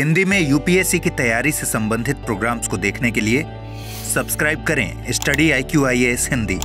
हिंदी में यूपीएससी की तैयारी से संबंधित प्रोग्राम्स को देखने के लिए सब्सक्राइब करें Study I Q I S Hindi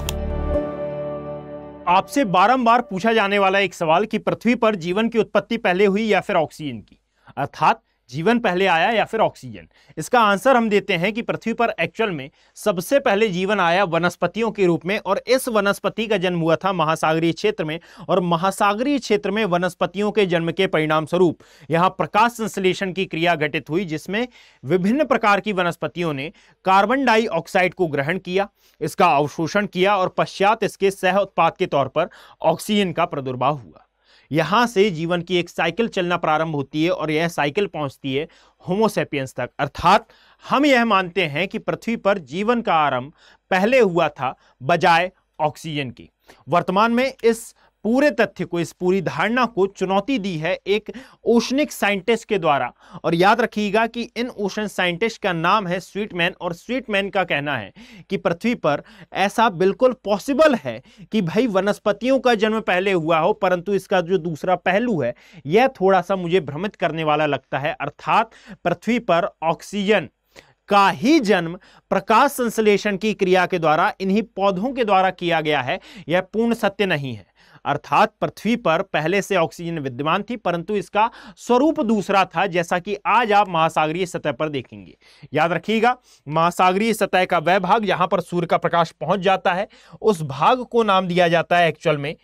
आपसे बारंबार पूछा जाने वाला एक सवाल कि पृथ्वी पर जीवन की उत्पत्ति पहले हुई या फिर ऑक्सीजन की अर्थात जीवन पहले आया या फिर ऑक्सीजन इसका आंसर हम देते हैं कि पृथ्वी पर एक्चुअल में सबसे पहले जीवन आया वनस्पतियों के रूप में और इस वनस्पति का जन्म हुआ था महासागरीय क्षेत्र में और महासागरीय क्षेत्र में वनस्पतियों के जन्म के परिणाम स्वरूप यहाँ प्रकाश संश्लेषण की क्रिया घटित हुई जिसमें विभिन्न प्रकार की वनस्पतियों ने कार्बन डाइऑक्साइड को ग्रहण किया इसका अवशोषण किया और पश्चात इसके सह उत्पाद के तौर पर ऑक्सीजन का प्रादुर्भाव हुआ यहां से जीवन की एक साइकिल चलना प्रारंभ होती है और यह साइकिल पहुंचती है होमोसेपियंस तक अर्थात हम यह मानते हैं कि पृथ्वी पर जीवन का आरंभ पहले हुआ था बजाय ऑक्सीजन की वर्तमान में इस पूरे तथ्य को इस पूरी धारणा को चुनौती दी है एक ओशनिक साइंटिस्ट के द्वारा और याद रखिएगा कि इन ओशन साइंटिस्ट का नाम है स्वीटमैन और स्वीटमैन का कहना है कि पृथ्वी पर ऐसा बिल्कुल पॉसिबल है कि भाई वनस्पतियों का जन्म पहले हुआ हो परंतु इसका जो दूसरा पहलू है यह थोड़ा सा मुझे भ्रमित करने वाला लगता है अर्थात पृथ्वी पर ऑक्सीजन का ही जन्म प्रकाश संश्लेषण की क्रिया के द्वारा इन्हीं पौधों के द्वारा किया गया है यह पूर्ण सत्य नहीं है अर्थात पृथ्वी पर पहले से ऑक्सीजन विद्यमान थी परंतु इसका स्वरूप दूसरा था जैसा कि आज आप महासागरीय सतह पर देखेंगे याद रखिएगा महासागरीय सतह का वह भाग जहां पर सूर्य का प्रकाश पहुंच जाता है उस भाग को नाम दिया जाता है एक्चुअल में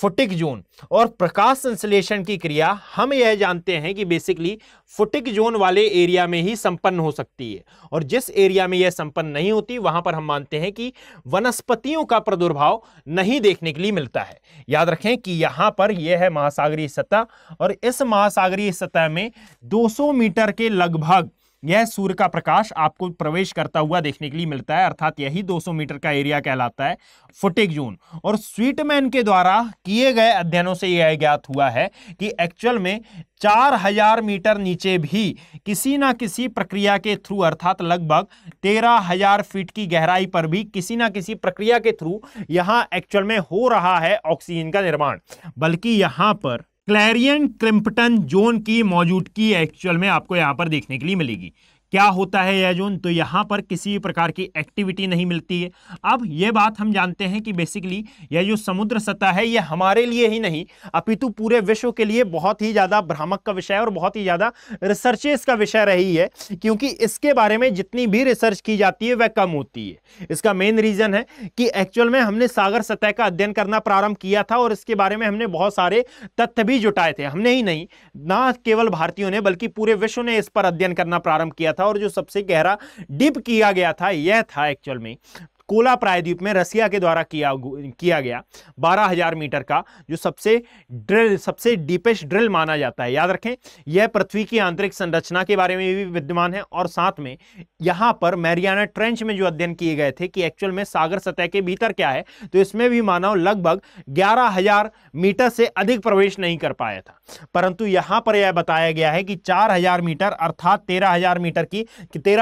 फुटिक जोन और प्रकाश संश्लेषण की क्रिया हम यह जानते हैं कि बेसिकली फुटिक जोन वाले एरिया में ही संपन्न हो सकती है और जिस एरिया में यह संपन्न नहीं होती वहां पर हम मानते हैं कि वनस्पतियों का प्रादुर्भाव नहीं देखने के लिए मिलता है याद रखें कि यहाँ पर यह है महासागरीय सतह और इस महासागरीय सतह में 200 मीटर के लगभग यह सूर्य का प्रकाश आपको प्रवेश करता हुआ देखने के लिए मिलता है अर्थात यही 200 मीटर का एरिया कहलाता है फुटिक जोन और स्वीटमैन के द्वारा किए गए अध्ययनों से यह ज्ञात हुआ है कि एक्चुअल में चार हजार मीटर नीचे भी किसी ना किसी प्रक्रिया के थ्रू अर्थात लगभग तेरह हजार फीट की गहराई पर भी किसी ना किसी प्रक्रिया के थ्रू यहाँ एक्चुअल में हो रहा है ऑक्सीजन का निर्माण बल्कि यहाँ पर क्लैरियन क्रिम्पटन जोन की मौजूदगी एक्चुअल में आपको यहां पर देखने के लिए मिलेगी क्या होता है यजून तो यहाँ पर किसी भी प्रकार की एक्टिविटी नहीं मिलती है अब ये बात हम जानते हैं कि बेसिकली यह जो समुद्र सतह है ये हमारे लिए ही नहीं अपितु पूरे विश्व के लिए बहुत ही ज़्यादा भ्रामक का विषय और बहुत ही ज़्यादा रिसर्चेस का विषय रही है क्योंकि इसके बारे में जितनी भी रिसर्च की जाती है वह कम होती है इसका मेन रीज़न है कि एक्चुअल में हमने सागर सतह का अध्ययन करना प्रारंभ किया था और इसके बारे में हमने बहुत सारे तथ्य भी जुटाए थे हमने ही नहीं ना केवल भारतीयों ने बल्कि पूरे विश्व ने इस पर अध्ययन करना प्रारंभ किया था था और जो सबसे गहरा डिप किया गया था यह था एक्चुअल में कोला प्रायद्वीप में रसिया के द्वारा किया किया गया 12000 मीटर का जो सबसे ड्रिल सबसे डीपेस्ट ड्रिल माना जाता है याद रखें यह पृथ्वी की आंतरिक संरचना के बारे में भी विद्यमान है और साथ में यहाँ पर मैरियाना ट्रेंच में जो अध्ययन किए गए थे कि एक्चुअल में सागर सतह के भीतर क्या है तो इसमें भी मानव लगभग ग्यारह मीटर से अधिक प्रवेश नहीं कर पाया था परंतु यहाँ पर यह बताया गया है कि चार मीटर अर्थात तेरह मीटर की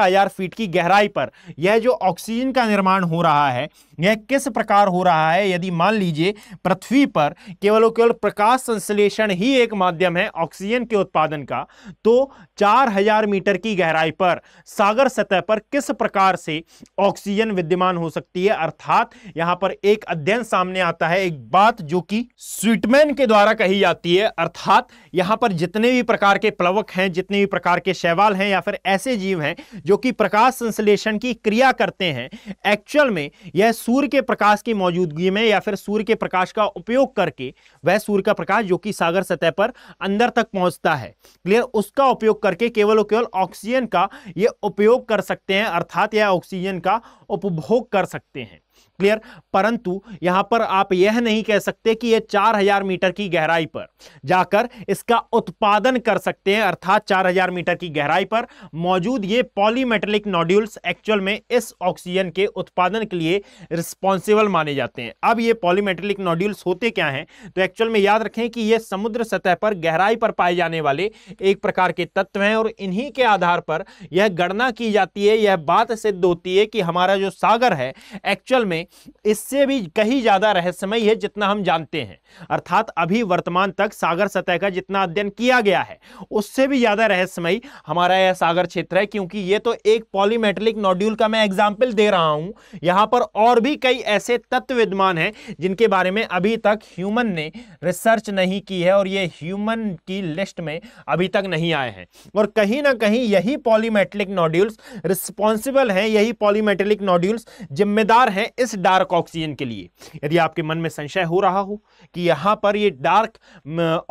हजार फीट की गहराई पर यह जो ऑक्सीजन का निर्माण हो रहा है यह किस प्रकार हो रहा है यदि मान लीजिए पृथ्वी पर केवल और केवल प्रकाश संश्लेषण ही एक माध्यम है ऑक्सीजन के उत्पादन का तो 4000 मीटर की गहराई पर सागर सतह पर किस प्रकार से ऑक्सीजन विद्यमान हो सकती है अर्थात यहां पर एक अध्ययन सामने आता है एक बात जो कि स्वीटमैन के द्वारा कही जाती है अर्थात यहां पर जितने भी प्रकार के प्लवक हैं जितने भी प्रकार के शैवाल हैं या फिर ऐसे जीव हैं जो कि प्रकाश संश्लेषण की क्रिया करते हैं एक्चुअल असल में यह सूर्य के प्रकाश की मौजूदगी में या फिर सूर्य के प्रकाश का उपयोग करके वह सूर्य का प्रकाश जो कि सागर सतह पर अंदर तक पहुंचता है क्लियर उसका उपयोग करके केवल और केवल ऑक्सीजन का यह उपयोग कर सकते हैं अर्थात यह ऑक्सीजन का उपभोग कर सकते हैं क्लियर परंतु यहां पर आप यह नहीं कह सकते कि चार 4000 मीटर की गहराई पर जाकर इसका उत्पादन कर सकते हैं अर्थात 4000 मीटर की गहराई पर मौजूद ये पॉलीमेटलिक नॉड्यूल्स एक्चुअल में इस ऑक्सीजन के उत्पादन के लिए रिस्पॉन्सिबल माने जाते हैं अब ये पॉलीमेटलिक नॉड्यूल्स होते क्या हैं तो एक्चुअल में याद रखें कि ये समुद्र सतह पर गहराई पर पाए जाने वाले एक प्रकार के तत्व हैं और इन्हीं के आधार पर यह गणना की जाती है यह बात सिद्ध होती है कि हमारा जो सागर है एक्चुअल में इससे भी कहीं ज़्यादा रहस्यमय है जितना हम जानते हैं अर्थात अभी वर्तमान तक सागर सतह का जितना अध्ययन किया गया है उससे भी ज़्यादा रहस्यमय हमारा यह सागर क्षेत्र है क्योंकि ये तो एक पॉलीमेटलिक नोड्यूल का मैं एग्जाम्पल दे रहा हूं यहां पर और भी कई ऐसे तत्व विद्यमान हैं जिनके बारे में अभी तक ह्यूमन ने रिसर्च नहीं की है और ये ह्यूमन की लिस्ट में अभी तक नहीं आए हैं और कहीं ना कहीं यही पॉलीमेटलिक नोड्यूल्स रिस्पॉन्सिबल हैं यही पॉलीमेटलिक नोड्यूल्स जिम्मेदार हैं है इस डार्क ऑक्सीजन के लिए यदि आपके मन में संशय हो रहा हो कि यहां पर ये डार्क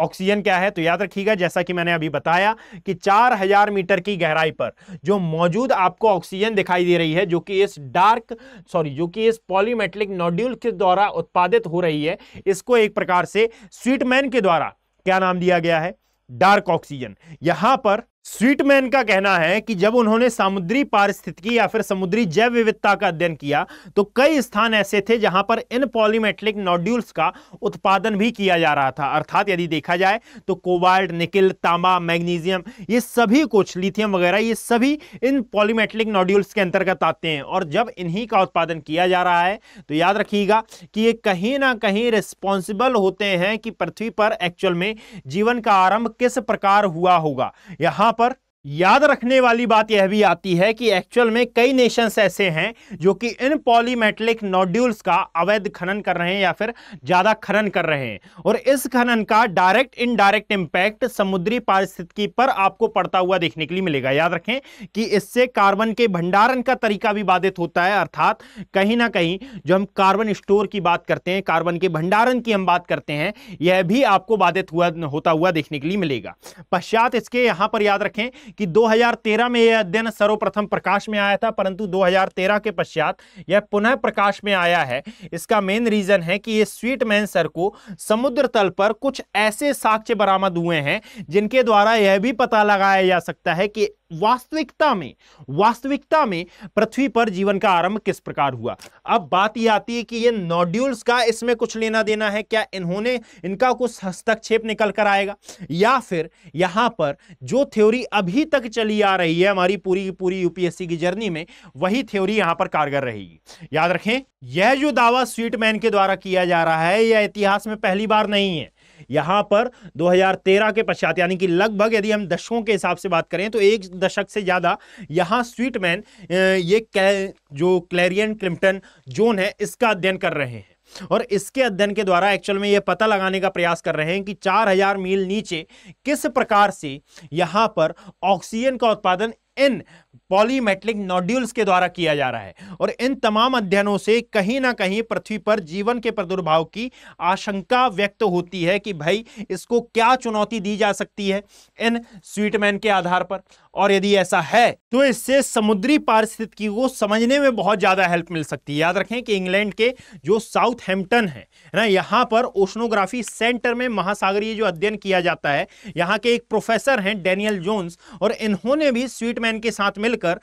ऑक्सीजन क्या है तो याद रखिएगा जैसा कि मैंने अभी बताया कि 4000 मीटर की गहराई पर जो मौजूद आपको ऑक्सीजन दिखाई दे रही है जो कि इस डार्क सॉरी जो कि इस पॉलीमेट्रिक नोड्यूल के द्वारा उत्पादित हो रही है इसको एक प्रकार से स्वीटमैन के द्वारा क्या नाम दिया गया है डार्क ऑक्सीजन यहां पर स्वीटमैन का कहना है कि जब उन्होंने समुद्री पारिस्थितिकी या फिर समुद्री जैव विविधता का अध्ययन किया तो कई स्थान ऐसे थे जहां पर इन पॉलीमेटलिक नोड्यूल्स का उत्पादन भी किया जा रहा था अर्थात यदि देखा जाए तो कोबाल्ट निकिल तांबा मैग्नीशियम ये सभी कुछ लिथियम वगैरह ये सभी इन पॉलीमेटलिक नोड्यूल्स के अंतर्गत आते हैं और जब इन्हीं का उत्पादन किया जा रहा है तो याद रखिएगा कि ये कहीं ना कहीं रिस्पॉन्सिबल होते हैं कि पृथ्वी पर एक्चुअल में जीवन का आरंभ किस प्रकार हुआ होगा यहाँ यहां पर याद रखने वाली बात यह भी आती है कि एक्चुअल में कई नेशंस ऐसे हैं जो कि इन पॉलीमेटलिक नोड्यूल्स का अवैध खनन कर रहे हैं या फिर ज़्यादा खनन कर रहे हैं और इस खनन का डायरेक्ट इनडायरेक्ट इम्पैक्ट समुद्री पारिस्थितिकी पर आपको पड़ता हुआ देखने के लिए मिलेगा याद रखें कि इससे कार्बन के भंडारण का तरीका भी बाधित होता है अर्थात कहीं ना कहीं जो हम कार्बन स्टोर की बात करते हैं कार्बन के भंडारण की हम बात करते हैं यह भी आपको बाधित हुआ होता हुआ देखने के लिए मिलेगा पश्चात इसके यहाँ पर याद रखें कि 2013 में यह अध्ययन सर्वप्रथम प्रकाश में आया था परंतु 2013 के पश्चात यह पुनः प्रकाश में आया है इसका मेन रीजन है कि ये मैन सर को समुद्र तल पर कुछ ऐसे साक्ष्य बरामद हुए हैं जिनके द्वारा यह भी पता लगाया जा सकता है कि वास्तविकता में वास्तविकता में पृथ्वी पर जीवन का आरंभ किस प्रकार हुआ अब बात यह आती है कि ये नॉड्यूल्स का इसमें कुछ लेना देना है क्या इन्होंने इनका कुछ हस्तक्षेप निकल कर आएगा या फिर यहाँ पर जो थ्योरी अभी तक चली आ रही है हमारी पूरी पूरी यूपीएससी की जर्नी में वही थ्योरी यहाँ पर कारगर रहेगी याद रखें यह जो दावा स्वीटमैन के द्वारा किया जा रहा है यह इतिहास में पहली बार नहीं है यहां पर 2013 के पश्चात यानी कि लगभग यदि हम दशकों के हिसाब से बात करें तो एक दशक से ज़्यादा यहां स्वीटमैन ये जो क्लैरियन क्लिम्पटन जोन है इसका अध्ययन कर रहे हैं और इसके अध्ययन के द्वारा एक्चुअल में यह पता लगाने का प्रयास कर रहे हैं कि 4000 मील नीचे किस प्रकार से यहां पर ऑक्सीजन का उत्पादन इन पॉलीमेट्रिक नोड्यूल्स के द्वारा किया जा रहा है और इन तमाम अध्ययनों से कहीं ना कहीं पृथ्वी पर जीवन के प्रादुर्भाव की आशंका व्यक्त होती है कि भाई इसको क्या चुनौती दी जा सकती है इन स्वीटमैन के आधार पर और यदि ऐसा है तो इससे समुद्री पारिस्थितिकी को समझने में बहुत ज़्यादा हेल्प मिल सकती है याद रखें कि इंग्लैंड के जो साउथ हेम्पटन है ना यहाँ पर ओशनोग्राफी सेंटर में महासागरीय जो अध्ययन किया जाता है यहाँ के एक प्रोफेसर हैं डेनियल जोन्स और इन्होंने भी स्वीटमैन के साथ मिल कर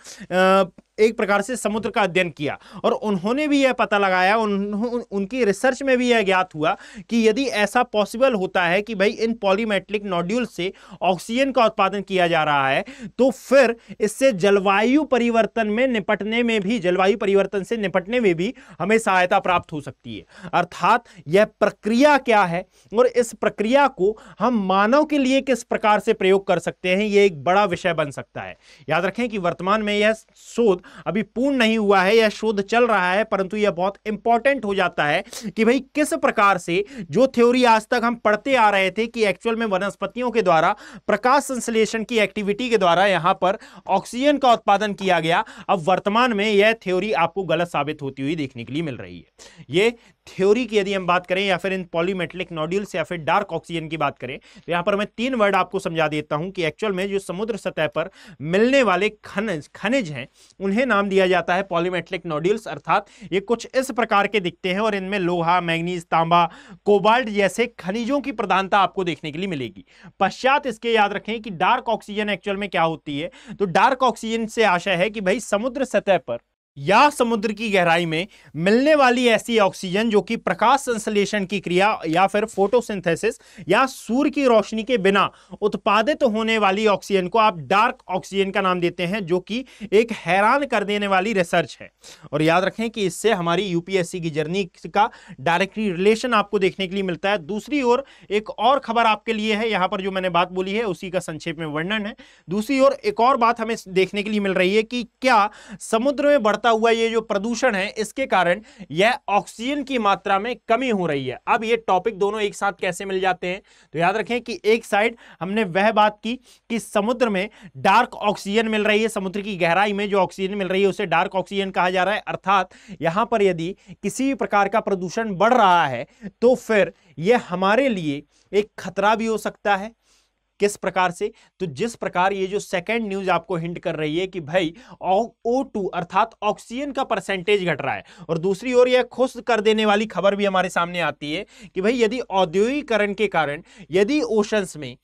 एक प्रकार से समुद्र का अध्ययन किया और उन्होंने भी यह पता लगाया उन, उन, उनकी रिसर्च में भी यह ज्ञात हुआ कि यदि ऐसा पॉसिबल होता है कि भाई इन पॉलीमेट्रिक नॉड्यूल से ऑक्सीजन का उत्पादन किया जा रहा है तो फिर इससे जलवायु परिवर्तन में निपटने में भी जलवायु परिवर्तन से निपटने में भी हमें सहायता प्राप्त हो सकती है अर्थात यह प्रक्रिया क्या है और इस प्रक्रिया को हम मानव के लिए किस प्रकार से प्रयोग कर सकते हैं यह एक बड़ा विषय बन सकता है याद रखें कि वर्तमान में यह शोध अभी पूर्ण नहीं हुआ है या शोध चल रहा है परंतु यह बहुत इंपॉर्टेंट हो जाता है कि भाई किस प्रकार से जो थ्योरी आज तक हम पढ़ते आ रहे थे कि एक्चुअल में वनस्पतियों के द्वारा प्रकाश संश्लेषण की एक्टिविटी के द्वारा यहां पर ऑक्सीजन का उत्पादन किया गया अब वर्तमान में यह थ्योरी आपको गलत साबित होती हुई देखने के लिए मिल रही है ये थ्योरी की यदि हम बात करें या फिर इन पॉलीमेटलिक नॉड्यूल्स या फिर डार्क ऑक्सीजन की बात करें तो यहाँ पर मैं तीन वर्ड आपको समझा देता हूँ कि एक्चुअल में जो समुद्र सतह पर मिलने वाले खनिज खनिज हैं उन्हें नाम दिया जाता है पॉलीमेटलिक नॉड्यूल्स अर्थात ये कुछ इस प्रकार के दिखते हैं और इनमें लोहा मैगनीज तांबा कोबाल्ट जैसे खनिजों की प्रधानता आपको देखने के लिए मिलेगी पश्चात इसके याद रखें कि डार्क ऑक्सीजन एक्चुअल में क्या होती है तो डार्क ऑक्सीजन से आशा है कि भाई समुद्र सतह पर या समुद्र की गहराई में मिलने वाली ऐसी ऑक्सीजन जो कि प्रकाश संश्लेषण की क्रिया या फिर फोटोसिंथेसिस या सूर्य की रोशनी के बिना उत्पादित होने वाली ऑक्सीजन को आप डार्क ऑक्सीजन का नाम देते हैं जो कि एक हैरान कर देने वाली रिसर्च है और याद रखें कि इससे हमारी यूपीएससी की जर्नी का डायरेक्टली रिलेशन आपको देखने के लिए मिलता है दूसरी ओर एक और खबर आपके लिए है यहाँ पर जो मैंने बात बोली है उसी का संक्षेप में वर्णन है दूसरी ओर एक और बात हमें देखने के लिए मिल रही है कि क्या समुद्र में बढ़ता बढ़ता हुआ ये जो प्रदूषण है इसके कारण यह ऑक्सीजन की मात्रा में कमी हो रही है अब ये टॉपिक दोनों एक साथ कैसे मिल जाते हैं तो याद रखें कि एक साइड हमने वह बात की कि समुद्र में डार्क ऑक्सीजन मिल रही है समुद्र की गहराई में जो ऑक्सीजन मिल रही है उसे डार्क ऑक्सीजन कहा जा रहा है अर्थात यहां पर यदि किसी भी प्रकार का प्रदूषण बढ़ रहा है तो फिर यह हमारे लिए एक खतरा भी हो सकता है किस प्रकार से तो जिस प्रकार ये जो सेकेंड न्यूज आपको हिंट कर रही है कि भाई ओ टू अर्थात ऑक्सीजन का परसेंटेज घट रहा है और दूसरी ओर यह खुश कर देने वाली खबर भी हमारे सामने आती है कि भाई यदि औद्योगिकरण के कारण यदि ओशंस में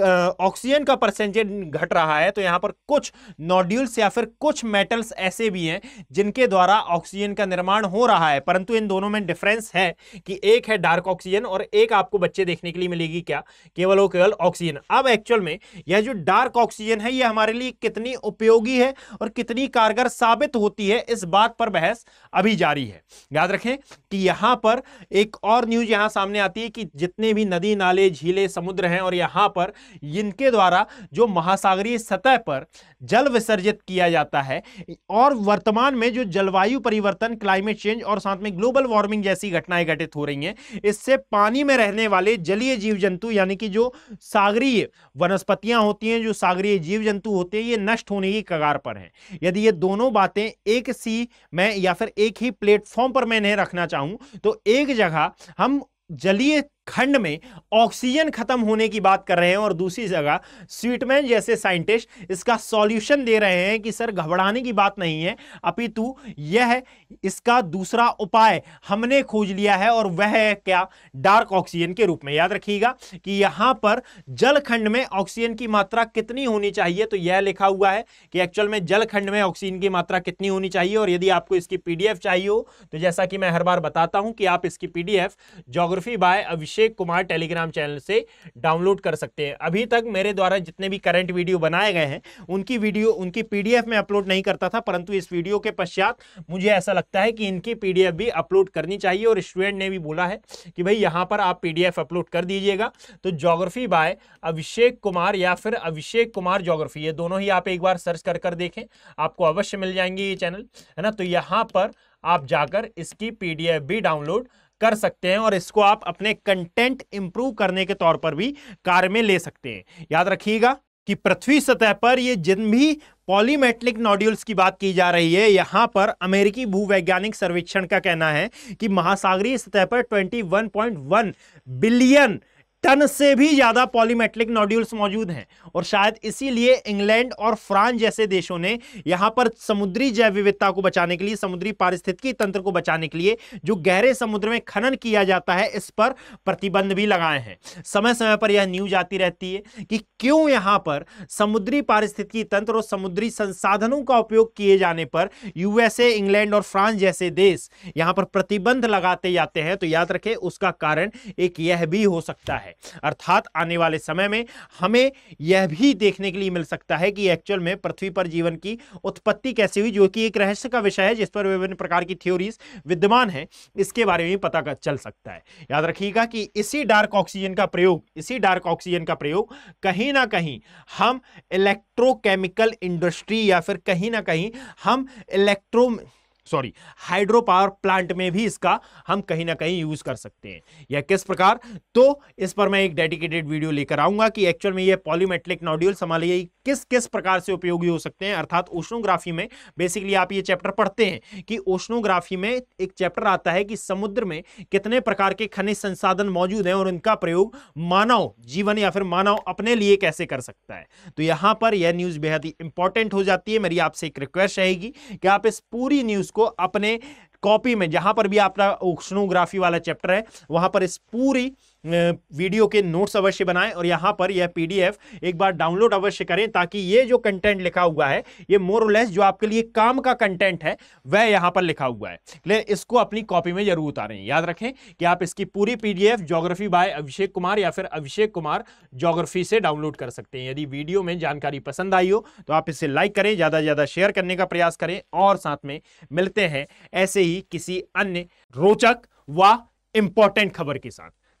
ऑक्सीजन का परसेंटेज घट रहा है तो यहाँ पर कुछ नॉड्यूल्स या फिर कुछ मेटल्स ऐसे भी हैं जिनके द्वारा ऑक्सीजन का निर्माण हो रहा है परंतु इन दोनों में डिफरेंस है कि एक है डार्क ऑक्सीजन और एक आपको बच्चे देखने के लिए मिलेगी क्या केवल और केवल ऑक्सीजन अब एक्चुअल में यह जो डार्क ऑक्सीजन है यह हमारे लिए कितनी उपयोगी है और कितनी कारगर साबित होती है इस बात पर बहस अभी जारी है याद रखें कि यहाँ पर एक और न्यूज यहाँ सामने आती है कि जितने भी नदी नाले झीले समुद्र हैं और यहाँ पर इनके द्वारा जो महासागरीय सतह पर जल विसर्जित किया जाता है और वर्तमान में जो जलवायु परिवर्तन क्लाइमेट चेंज और साथ में ग्लोबल वार्मिंग जैसी घटनाएं घटित हो रही हैं इससे पानी में रहने वाले जलीय जीव जंतु यानी कि जो सागरीय वनस्पतियां होती हैं जो सागरीय जीव जंतु होते हैं ये नष्ट होने की कगार पर हैं यदि ये दोनों बातें एक सी में या फिर एक ही प्लेटफॉर्म पर मैं इन्हें रखना चाहूँ तो एक जगह हम जलीय खंड में ऑक्सीजन खत्म होने की बात कर रहे हैं और दूसरी जगह स्वीटमैन जैसे साइंटिस्ट इसका सॉल्यूशन दे रहे हैं कि सर घबराने की बात नहीं है अपितु यह इसका दूसरा उपाय हमने खोज लिया है और वह है क्या डार्क ऑक्सीजन के रूप में याद रखिएगा कि यहां पर जल खंड में ऑक्सीजन की मात्रा कितनी होनी चाहिए तो यह लिखा हुआ है कि एक्चुअल में जल खंड में ऑक्सीजन की मात्रा कितनी होनी चाहिए और यदि आपको इसकी पीडीएफ चाहिए हो तो जैसा कि मैं हर बार बताता हूं कि आप इसकी PDF geography by Abhishek Abhishek Kumar Telegram channel से डाउनलोड कर सकते हैं अभी तक मेरे द्वारा जितने भी करंट वीडियो बनाए गए हैं उनकी वीडियो उनकी पीडीएफ में अपलोड नहीं करता था परंतु इस वीडियो के पश्चात मुझे ऐसा लगता है कि इनकी पी भी अपलोड करनी चाहिए और स्टूडेंट ने भी बोला है कि भाई यहाँ पर आप पी अपलोड कर दीजिएगा तो जोग्राफी बाय अभिषेक कुमार या फिर अभिषेक कुमार जोग्राफी ये दोनों ही आप एक बार सर्च कर कर देखें आपको अवश्य मिल जाएंगे ये चैनल है ना तो यहाँ पर आप जाकर इसकी पीडीएफ भी डाउनलोड कर सकते हैं और इसको आप अपने कंटेंट इंप्रूव करने के तौर पर भी कार्य में ले सकते हैं याद रखिएगा कि पृथ्वी सतह पर ये जिन भी पॉलीमेटलिक नॉड्यूल्स की बात की जा रही है यहाँ पर अमेरिकी भूवैज्ञानिक सर्वेक्षण का कहना है कि महासागरीय सतह पर 21.1 बिलियन टन से भी ज़्यादा पॉलीमेट्रिक नोड्यूल्स मौजूद हैं और शायद इसीलिए इंग्लैंड और फ्रांस जैसे देशों ने यहाँ पर समुद्री जैव विविधता को बचाने के लिए समुद्री पारिस्थितिकी तंत्र को बचाने के लिए जो गहरे समुद्र में खनन किया जाता है इस पर प्रतिबंध भी लगाए हैं समय समय पर यह न्यूज आती रहती है कि क्यों यहाँ पर समुद्री पारिस्थितिकी तंत्र और समुद्री संसाधनों का उपयोग किए जाने पर यूएसए इंग्लैंड और फ्रांस जैसे देश यहाँ पर प्रतिबंध लगाते जाते हैं तो याद रखें उसका कारण एक यह भी हो सकता है अर्थात आने वाले समय में हमें यह भी देखने के लिए मिल सकता है कि एक्चुअल में पृथ्वी पर जीवन की उत्पत्ति कैसे हुई जो कि एक रहस्य का विषय है जिस पर विभिन्न प्रकार की थ्योरीज विद्यमान है इसके बारे में पता चल सकता है याद रखिएगा कि इसी डार्क ऑक्सीजन का प्रयोग इसी डार्क ऑक्सीजन का प्रयोग कहीं ना कहीं हम इलेक्ट्रोकेमिकल इंडस्ट्री या फिर कहीं ना कहीं हम electro sorry hydro power plant में भी इसका हम कहीं ना कहीं यूज कर सकते हैं या किस प्रकार तो इस पर मैं एक डेडिकेटेड वीडियो लेकर आऊंगा कि एक्चुअल में ये पॉलीमेट्रिक नॉड्यूल हमारे किस किस प्रकार से उपयोगी हो सकते हैं अर्थात ओशनोग्राफी में बेसिकली आप ये चैप्टर पढ़ते हैं कि ओशनोग्राफी में एक चैप्टर आता है कि समुद्र में कितने प्रकार के खनिज संसाधन मौजूद हैं और उनका प्रयोग मानव जीवन या फिर मानव अपने लिए कैसे कर सकता है तो यहां पर यह न्यूज बेहद ही इंपॉर्टेंट हो जाती है मेरी आपसे एक रिक्वेस्ट रहेगी कि आप इस पूरी न्यूज इसको अपने कॉपी में जहां पर भी आपका उष्णोग्राफी वाला चैप्टर है वहां पर इस पूरी वीडियो के नोट्स अवश्य बनाएं और यहाँ पर यह पीडीएफ एक बार डाउनलोड अवश्य करें ताकि ये जो कंटेंट लिखा हुआ है ये मोर लेस जो आपके लिए काम का कंटेंट है वह यहाँ पर लिखा हुआ है ले इसको अपनी कॉपी में जरूर उतारें याद रखें कि आप इसकी पूरी PDF geography by Abhishek Kumar या फिर अभिषेक कुमार जोग्राफी से डाउनलोड कर सकते हैं यदि वीडियो में जानकारी पसंद आई हो तो आप इसे लाइक करें ज़्यादा से ज़्यादा शेयर करने का प्रयास करें और साथ में मिलते हैं ऐसे ही किसी अन्य रोचक व इंपॉर्टेंट खबर के साथ